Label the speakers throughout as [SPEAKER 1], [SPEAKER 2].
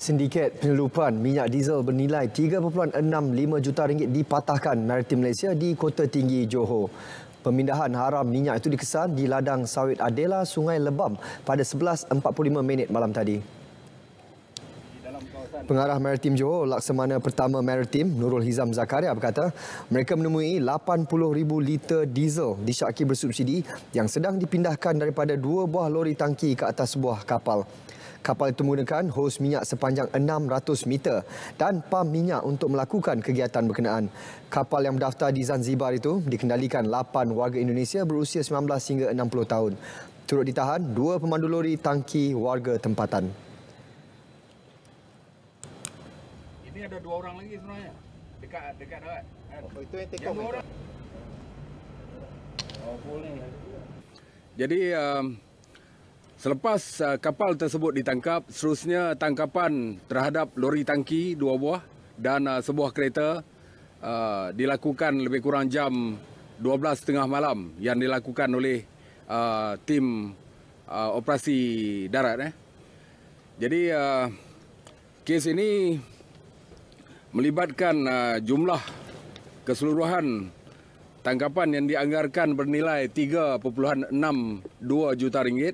[SPEAKER 1] Sindiket penyelupan minyak diesel bernilai 3.65 juta ringgit dipatahkan Maritim Malaysia di Kota Tinggi Johor. Pemindahan haram minyak itu dikesan di ladang sawit Adela Sungai Lebam pada 11.45 minit malam tadi. Pengarah Maritim Johor, Laksamana Pertama Maritim Nurul Hizam Zakaria berkata, mereka menemui 80,000 liter diesel di disyaki bersubsidi yang sedang dipindahkan daripada dua buah lori tangki ke atas sebuah kapal. Kapal itu menggunakan hos minyak sepanjang 600 meter dan pam minyak untuk melakukan kegiatan berkenaan. Kapal yang mendaftar di Zanzibar itu dikendalikan 8 warga Indonesia berusia 19 hingga 60 tahun. Turut ditahan dua pemandu lori tangki warga tempatan.
[SPEAKER 2] Ini ada dua orang lagi sebenarnya. Dekat dekat dapat. Oh, itu yang tekan. Oh, boleh. Jadi, um, Selepas uh, kapal tersebut ditangkap, seterusnya tangkapan terhadap lori tangki dua buah dan uh, sebuah kereta uh, dilakukan lebih kurang jam 12.30 malam yang dilakukan oleh tim operasi darat. Eh. Jadi, kes ini melibatkan jumlah keseluruhan tangkapan yang dianggarkan bernilai 3.62 juta ringgit.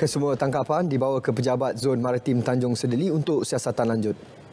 [SPEAKER 1] Kesemua tangkapan dibawa ke Pejabat Zon Maritim Tanjung Sedeli untuk siasatan lanjut.